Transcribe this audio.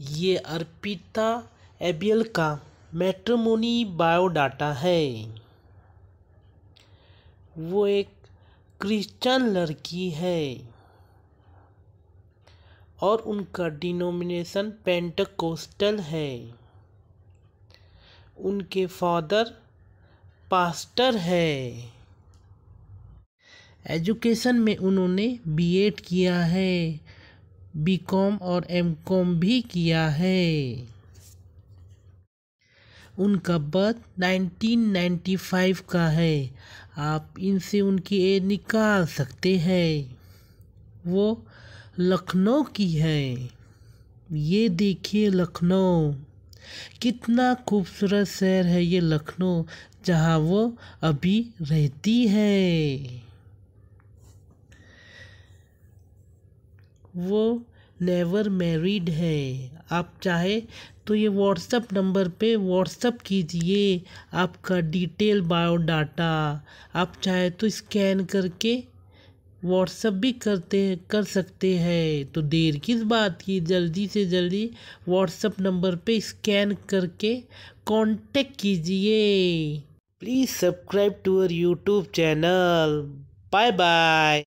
ये अर्पिता एबियल का मैट्रमोनी बायोडाटा है वो एक क्रिश्चियन लड़की है और उनका डिनोमिनेशन पेंटकोस्टल है उनके फादर पास्टर है एजुकेशन में उन्होंने बीएड किया है बीकॉम और एमकॉम भी किया है उनका बर्थ 1995 का है आप इनसे उनकी एज निकाल सकते हैं वो लखनऊ की है ये देखिए लखनऊ कितना खूबसूरत शहर है ये लखनऊ जहाँ वो अभी रहती है वो नेवर मैरिड है आप चाहे तो ये व्हाट्सअप नंबर पे व्हाट्सअप कीजिए आपका डिटेल बायोडाटा आप चाहे तो स्कैन करके व्हाट्सअप भी करते हैं कर सकते हैं तो देर किस बात की जल्दी से जल्दी व्हाट्सअप नंबर पे स्कैन करके कांटेक्ट कीजिए please subscribe to our YouTube channel bye bye